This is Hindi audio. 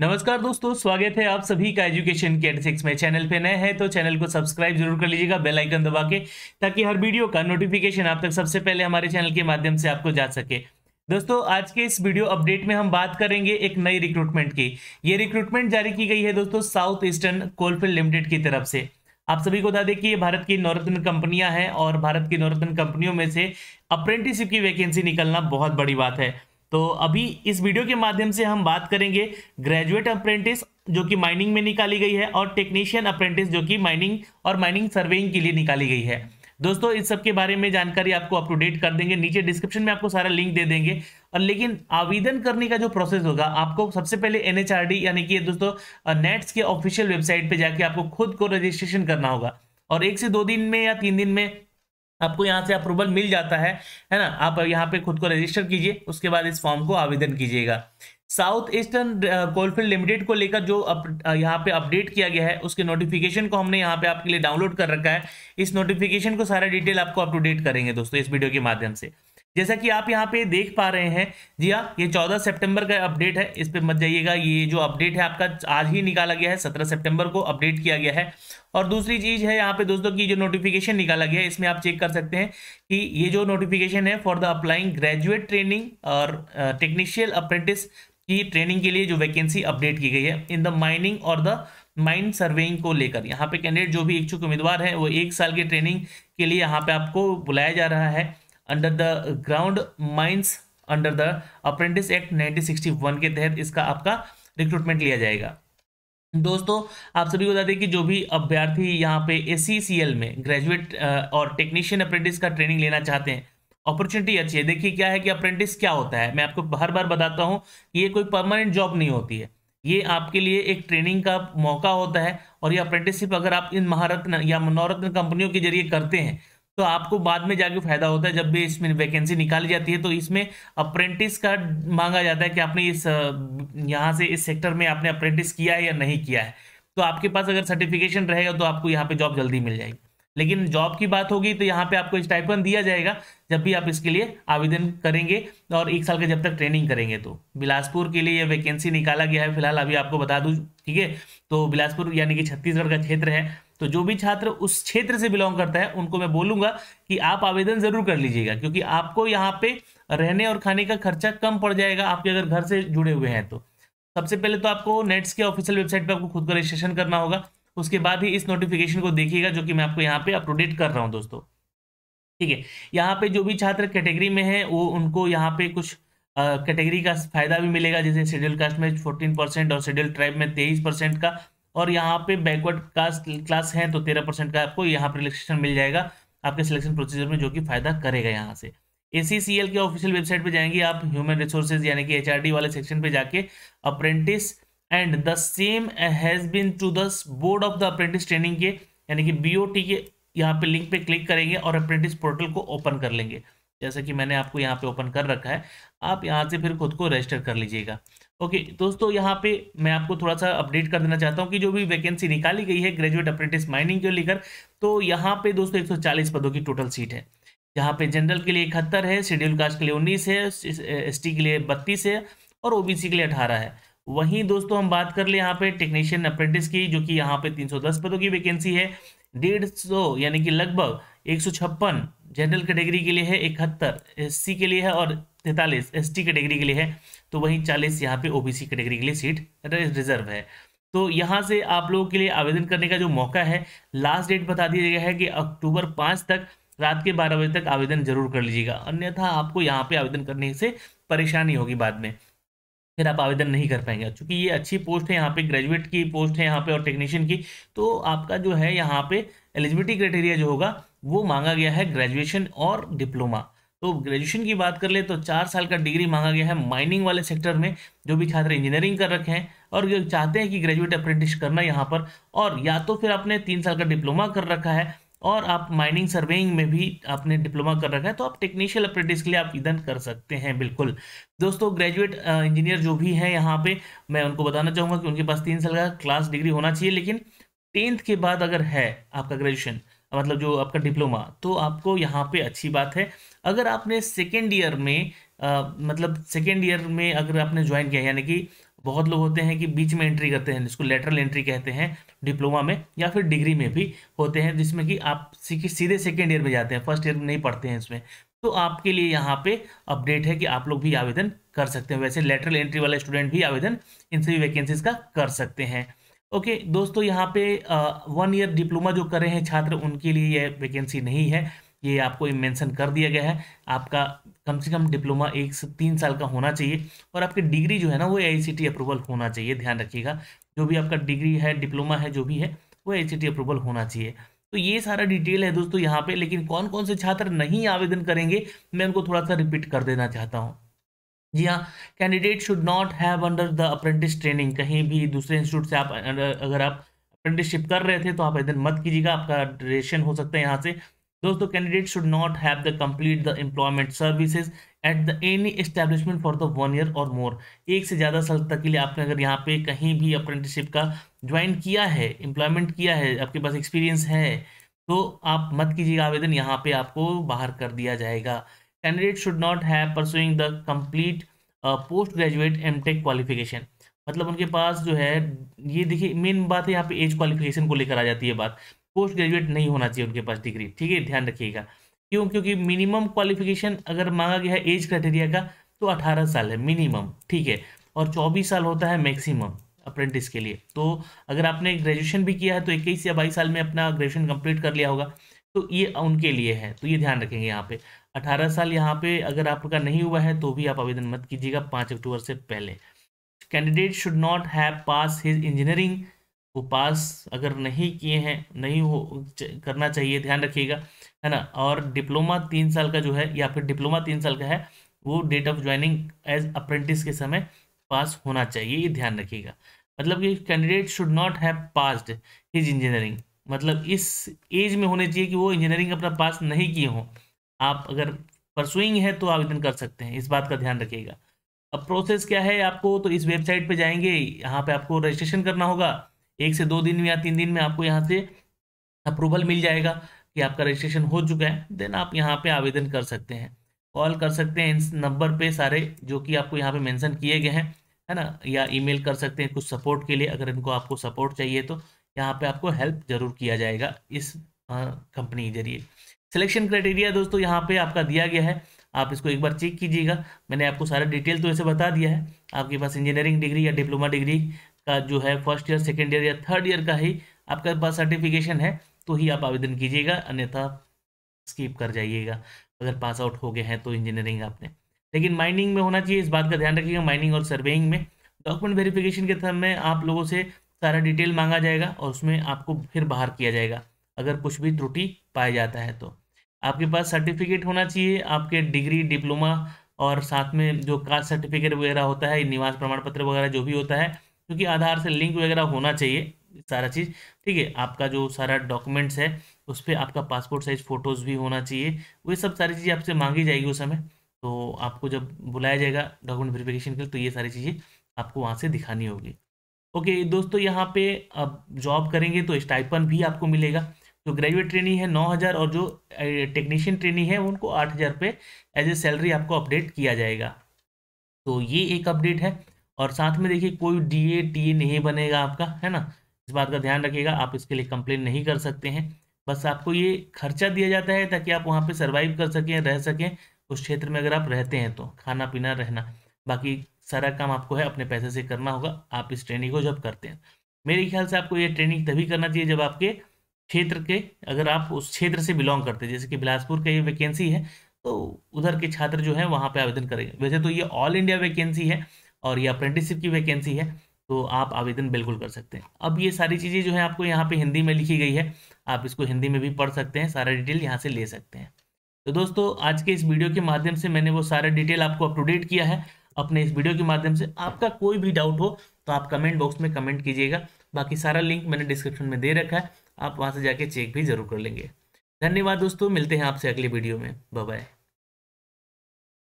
नमस्कार दोस्तों स्वागत है आप सभी का एजुकेशन के सिक्स में चैनल पे नए हैं तो चैनल को सब्सक्राइब जरूर कर लीजिएगा बेल आइकन दबा के ताकि हर वीडियो का नोटिफिकेशन आप तक सबसे पहले हमारे चैनल के माध्यम से आपको जा सके दोस्तों आज के इस वीडियो अपडेट में हम बात करेंगे एक नई रिक्रूटमेंट की ये रिक्रूटमेंट जारी की गई है दोस्तों साउथ ईस्टर्न कोलफील्ड लिमिटेड की तरफ से आप सभी को बता दें कि ये भारत की नौरत्न कंपनियां हैं और भारत की नौरत्न कंपनियों में से अप्रेंटिसशिप की वैकेंसी निकलना बहुत बड़ी बात है तो अभी इस वीडियो के माध्यम से हम बात करेंगे ग्रेजुएट अप्रेंटिस जो कि माइनिंग में निकाली गई है और टेक्नीशियन अप्रेंटिस जो कि माइनिंग और माइनिंग सर्वेइंग के लिए निकाली गई है दोस्तों इस सब के बारे में जानकारी आपको अप टू डेट कर देंगे नीचे डिस्क्रिप्शन में आपको सारा लिंक दे देंगे और लेकिन आवेदन करने का जो प्रोसेस होगा आपको सबसे पहले एन यानी कि दोस्तों नेट्स e के ऑफिशियल वेबसाइट पर जाके आपको खुद को रजिस्ट्रेशन करना होगा और एक से दो दिन में या तीन दिन में आपको यहाँ से अप्रूवल मिल जाता है है ना आप यहाँ पे खुद को रजिस्टर कीजिए उसके बाद इस फॉर्म को आवेदन कीजिएगा साउथ ईस्टर्न कोलफील्ड लिमिटेड को लेकर जो अप, uh, यहाँ पे अपडेट किया गया है उसके नोटिफिकेशन को हमने यहाँ पे आपके लिए डाउनलोड कर रखा है इस नोटिफिकेशन को सारा डिटेल आपको अप टू डेट करेंगे दोस्तों इस वीडियो के माध्यम से जैसा कि आप यहाँ पे देख पा रहे हैं जी हाँ ये 14 सितंबर का अपडेट है इस पर मत जाइएगा ये जो अपडेट है आपका आज ही निकाला गया है 17 सितंबर को अपडेट किया गया है और दूसरी चीज़ है यहाँ पे दोस्तों की जो नोटिफिकेशन निकाला गया है इसमें आप चेक कर सकते हैं कि ये जो नोटिफिकेशन है for the applying graduate training और टेक्निशियल अप्रेंटिस की ट्रेनिंग के लिए जो वैकेंसी अपडेट की गई है इन द माइनिंग और द माइंड सर्वेइंग को लेकर यहाँ पे कैंडिडेट जो भी इच्छुक उम्मीदवार है वो एक साल की ट्रेनिंग के लिए यहाँ पे आपको बुलाया जा रहा है under the ground mines under the apprentice act 1961 के तहत इसका आपका रिक्रूटमेंट लिया जाएगा दोस्तों आप सभी को बता दें कि जो भी अभ्यर्थी यहाँ पे ए में ग्रेजुएट और टेक्नीशियन अप्रेंटिस का ट्रेनिंग लेना चाहते हैं अपॉर्चुनिटी अच्छी है देखिए क्या है कि अप्रेंटिस क्या होता है मैं आपको हर बार बताता हूँ ये कोई परमानेंट जॉब नहीं होती है ये आपके लिए एक ट्रेनिंग का मौका होता है और ये अप्रेंटिसशिप अगर आप इन महारत्न या मनोरत्न कंपनियों के जरिए करते हैं तो आपको बाद में जाके फायदा होता है जब भी इसमें वैकेंसी निकाली जाती है तो इसमें अप्रेंटिस का मांगा जाता है कि आपने इस यहाँ से इस सेक्टर में आपने अप्रेंटिस किया है या नहीं किया है तो आपके पास अगर सर्टिफिकेशन रहेगा तो आपको यहाँ पे जॉब जल्दी मिल जाएगी लेकिन जॉब की बात होगी तो यहाँ पे आपको स्टाइपन दिया जाएगा जब भी आप इसके लिए आवेदन करेंगे और एक साल का जब तक ट्रेनिंग करेंगे तो बिलासपुर के लिए यह वैकेंसी निकाला गया है फिलहाल अभी आपको बता दूँ ठीक है तो बिलासपुर यानी कि छत्तीसगढ़ का क्षेत्र है तो जो भी छात्र उस क्षेत्र से बिलोंग करता है उनको मैं बोलूंगा कि आप आवेदन जरूर कर लीजिएगा क्योंकि आपको यहाँ पे रहने और खाने का खर्चा कम पड़ जाएगा आपके अगर घर से जुड़े हुए हैं तो सबसे पहले तो आपको नेट्स के ऑफिशियल वेबसाइट पर आपको खुद का रजिस्ट्रेशन करना होगा उसके बाद ही इस नोटिफिकेशन को देखिएगा जो कि मैं आपको यहाँ पे अपटूडेट कर रहा हूँ दोस्तों ठीक है यहाँ पे जो भी छात्र कैटेगरी में है वो उनको यहाँ पे कुछ कैटेगरी का फायदा भी मिलेगा जैसे शेड्यूल कास्ट में 14 परसेंट और शेड्यूल ट्राइब में 23 परसेंट का और यहाँ पे बैकवर्ड कास्ट क्लास है तो तेरह परसेंट का आपको यहाँ पर रिलेक्सेशन मिल जाएगा आपके सिलेक्शन प्रोसीजर में जो कि फायदा करेगा यहाँ से ए सी के ऑफिशियल वेबसाइट पे जाएंगे आप ह्यूमन रिसोर्सेज यानी कि एच वाले सेक्शन पे जाके apprentice and the same has been to the board of the apprentice training के यानी कि बी के यहाँ पे लिंक पे क्लिक करेंगे और अप्रेंटिस पोर्टल को ओपन कर लेंगे जैसा कि मैंने आपको यहाँ पे ओपन कर रखा है आप यहाँ से फिर खुद को रजिस्टर कर लीजिएगा ओके okay, दोस्तों यहाँ पे मैं आपको थोड़ा सा अपडेट कर देना चाहता हूँ कि जो भी वैकेंसी निकाली गई है ग्रेजुएट अप्रेंटिस माइनिंग को लेकर तो यहाँ पे दोस्तों 140 पदों की टोटल सीट है यहाँ पे जनरल के लिए इकहत्तर है शेड्यूल कास्ट के लिए उन्नीस है एस के लिए बत्तीस है और ओबीसी के लिए अठारह है वहीं दोस्तों हम बात कर ले यहाँ पे टेक्नीशियन अप्रेंटिस की जो कि यहाँ पे 310 पदों की वैकेंसी है डेढ़ सौ यानी कि लगभग एक जनरल कैटेगरी के लिए है इकहत्तर एस के लिए है और तैंतालीस एस कैटेगरी के लिए है तो वहीं चालीस यहाँ पे ओबीसी कैटेगरी के लिए सीट रिजर्व है तो यहाँ से आप लोगों के लिए आवेदन करने का जो मौका है लास्ट डेट बता दिया गया है कि अक्टूबर पाँच तक रात के बारह बजे तक आवेदन जरूर कर लीजिएगा अन्यथा आपको यहाँ पे आवेदन करने से परेशानी होगी बाद में फिर आप आवेदन नहीं कर पाएंगे क्योंकि ये अच्छी पोस्ट है यहाँ पे ग्रेजुएट की पोस्ट है यहाँ पे और टेक्नीशियन की तो आपका जो है यहाँ पे एलिजिबिलिटी क्राइटेरिया जो होगा वो मांगा गया है ग्रेजुएशन और डिप्लोमा तो ग्रेजुएशन की बात कर ले तो चार साल का डिग्री मांगा गया है माइनिंग वाले सेक्टर में जो भी छात्र इंजीनियरिंग कर रखे हैं और जो चाहते हैं कि ग्रेजुएट अप्रेंटिस करना यहाँ पर और या तो फिर आपने तीन साल का डिप्लोमा कर रखा है और आप माइनिंग सर्वेइंग में भी आपने डिप्लोमा कर रखा है तो आप टेक्नीशियल अप्रेंटिस के लिए आप ईधन कर सकते हैं बिल्कुल दोस्तों ग्रेजुएट इंजीनियर जो भी हैं यहाँ पर मैं उनको बताना चाहूँगा कि उनके पास तीन साल का क्लास डिग्री होना चाहिए लेकिन टेंथ के बाद अगर है आपका ग्रेजुएशन मतलब जो आपका डिप्लोमा तो आपको यहाँ पे अच्छी बात है अगर आपने सेकेंड ईयर में आ, मतलब सेकेंड ईयर में अगर आपने ज्वाइन किया यानी कि बहुत लोग होते हैं कि बीच में एंट्री करते हैं जिसको लेटरल एंट्री कहते हैं डिप्लोमा में या फिर डिग्री में भी होते हैं जिसमें कि आप सीधे सेकेंड ईयर में जाते हैं फर्स्ट ईयर में नहीं पढ़ते हैं इसमें तो आपके लिए यहाँ पे अपडेट है कि आप लोग भी आवेदन कर सकते हैं वैसे लेटरल एंट्री वाले स्टूडेंट भी आवेदन इन सभी वैकेंसीज का कर सकते हैं ओके okay, दोस्तों यहाँ पे वन ईयर डिप्लोमा जो कर रहे हैं छात्र उनके लिए यह वैकेंसी नहीं है ये आपको मेंशन कर दिया गया है आपका कम से कम डिप्लोमा एक से तीन साल का होना चाहिए और आपकी डिग्री जो है ना वो ए अप्रूवल होना चाहिए ध्यान रखिएगा जो भी आपका डिग्री है डिप्लोमा है जो भी है वो ए अप्रूवल होना चाहिए तो ये सारा डिटेल है दोस्तों यहाँ पर लेकिन कौन कौन से छात्र नहीं आवेदन करेंगे मैं उनको थोड़ा सा रिपीट कर देना चाहता हूँ जी हाँ candidate should not have under the apprentice training कहीं भी दूसरे इंस्टीट्यूट से आप अगर आप अप्रेंटिसशिप कर रहे थे तो आप आवेदन मत कीजिएगा आपका ड्यूरेशन हो सकता है यहाँ से दोस्तों candidate should not have the complete the employment services at the any establishment for the one year और मोर एक से ज़्यादा साल तक के लिए आपने अगर यहाँ पे कहीं भी अप्रेंटिसशिप का ज्वाइन किया है एम्प्लॉयमेंट किया है आपके पास एक्सपीरियंस है तो आप मत कीजिएगा आवेदन यहाँ पे आपको बाहर कर दिया जाएगा कैंडिडेट शुड नॉट है pursuing the complete post graduate M Tech qualification मतलब उनके पास जो है ये देखिए मेन बात है यहाँ पे एज क्वालिफिकेशन को लेकर आ जाती है बात पोस्ट ग्रेजुएट नहीं होना चाहिए उनके पास डिग्री ठीक है ध्यान रखिएगा क्यों क्योंकि मिनिमम क्वालिफिकेशन अगर मांगा गया है एज क्राइटेरिया का तो 18 साल है मिनिमम ठीक है और 24 साल होता है मैक्सिमम अप्रेंटिस के लिए तो अगर आपने ग्रेजुएशन भी किया है तो इक्कीस या बाईस साल में अपना ग्रेजुएशन कंप्लीट कर लिया होगा तो ये उनके लिए है तो ये ध्यान रखेंगे यहाँ पे अठारह साल यहाँ पे अगर आपका नहीं हुआ है तो भी आप आवेदन मत कीजिएगा पाँच अक्टूबर से पहले candidate should not have pass his engineering वो पास अगर नहीं किए हैं नहीं हो करना चाहिए ध्यान रखिएगा है ना और डिप्लोमा तीन साल का जो है या फिर डिप्लोमा तीन साल का है वो date of joining as apprentice के समय पास होना चाहिए ये ध्यान रखिएगा मतलब कि candidate should not have passed his engineering मतलब इस एज में होने चाहिए कि वो इंजीनियरिंग अपना पास नहीं किए हों आप अगर परसुइंग है तो आवेदन कर सकते हैं इस बात का ध्यान रखिएगा अब प्रोसेस क्या है आपको तो इस वेबसाइट पे जाएंगे यहाँ पे आपको रजिस्ट्रेशन करना होगा एक से दो दिन या तीन दिन में आपको यहाँ से अप्रूवल मिल जाएगा कि आपका रजिस्ट्रेशन हो चुका है देन आप यहाँ पे आवेदन कर सकते हैं कॉल कर सकते हैं इस नंबर पे सारे जो कि आपको यहाँ पे मेंशन किए गए हैं है ना या ईमेल कर सकते हैं कुछ सपोर्ट के लिए अगर इनको आपको सपोर्ट चाहिए तो यहाँ पे आपको हेल्प जरूर किया जाएगा इस कंपनी के जरिए सिलेक्शन क्राइटेरिया दोस्तों यहाँ पे आपका दिया गया है आप इसको एक बार चेक कीजिएगा मैंने आपको सारा डिटेल तो ऐसे बता दिया है आपके पास इंजीनियरिंग डिग्री या डिप्लोमा डिग्री का जो है फर्स्ट ईयर सेकेंड ईयर या थर्ड ईयर का ही आपके पास सर्टिफिकेशन है तो ही आप आवेदन कीजिएगा अन्यथा स्कीप कर जाइएगा अगर पास आउट हो गए हैं तो इंजीनियरिंग आपने लेकिन माइनिंग में होना चाहिए इस बात का ध्यान रखिएगा माइनिंग और सर्वेइंग में डॉक्यूमेंट वेरिफिकेशन के थम में आप लोगों से सारा डिटेल मांगा जाएगा और उसमें आपको फिर बाहर किया जाएगा अगर कुछ भी त्रुटि पाया जाता है तो आपके पास सर्टिफिकेट होना चाहिए आपके डिग्री डिप्लोमा और साथ में जो कास्ट सर्टिफिकेट वगैरह होता है निवास प्रमाण पत्र वगैरह जो भी होता है क्योंकि आधार से लिंक वगैरह होना चाहिए सारा चीज़ ठीक है आपका जो सारा डॉक्यूमेंट्स है उस पर आपका पासपोर्ट साइज फ़ोटोज़ भी होना चाहिए वो सब सारी चीज़ें आपसे मांगी जाएगी उस समय तो आपको जब बुलाया जाएगा डॉक्यूमेंट वेरिफिकेशन के लिए तो ये सारी चीज़ें आपको वहाँ से दिखानी होगी ओके दोस्तों यहाँ पे अब जॉब करेंगे तो स्टाइपन भी आपको मिलेगा जो ग्रेजुएट ट्रेनी है नौ हज़ार और जो टेक्नीशियन ट्रेनी है उनको आठ हज़ार रुपये एज ए सैलरी आपको अपडेट किया जाएगा तो ये एक अपडेट है और साथ में देखिए कोई डी ए टी ए नहीं बनेगा आपका है ना इस बात का ध्यान रखिएगा आप इसके लिए कंप्लेन नहीं कर सकते हैं बस आपको ये खर्चा दिया जाता है ताकि आप वहाँ पर सर्वाइव कर सकें रह सकें उस क्षेत्र में अगर आप रहते हैं तो खाना पीना रहना बाकी सारा काम आपको है अपने पैसे से करना होगा आप इस ट्रेनिंग को जब करते हैं मेरे ख्याल से आपको ये ट्रेनिंग तभी करना चाहिए जब आपके क्षेत्र के अगर आप उस क्षेत्र से बिलोंग करते हैं जैसे कि बिलासपुर का ये वैकेंसी है तो उधर के छात्र जो है वहाँ पे आवेदन करेंगे वैसे तो ये ऑल इंडिया वैकेंसी है और ये अप्रेंटिसशिप की वैकेंसी है तो आप आवेदन बिल्कुल कर सकते हैं अब ये सारी चीज़ें जो है आपको यहाँ पर हिंदी में लिखी गई है आप इसको हिंदी में भी पढ़ सकते हैं सारा डिटेल यहाँ से ले सकते हैं तो दोस्तों आज के इस वीडियो के माध्यम से मैंने वो सारा डिटेल आपको अप टू किया है अपने इस वीडियो के माध्यम से आपका कोई भी डाउट हो तो आप कमेंट बॉक्स में कमेंट कीजिएगा बाकी सारा लिंक मैंने डिस्क्रिप्शन में दे रखा है आप वहाँ से जाके चेक भी ज़रूर कर लेंगे धन्यवाद दोस्तों मिलते हैं आपसे अगले वीडियो में बाय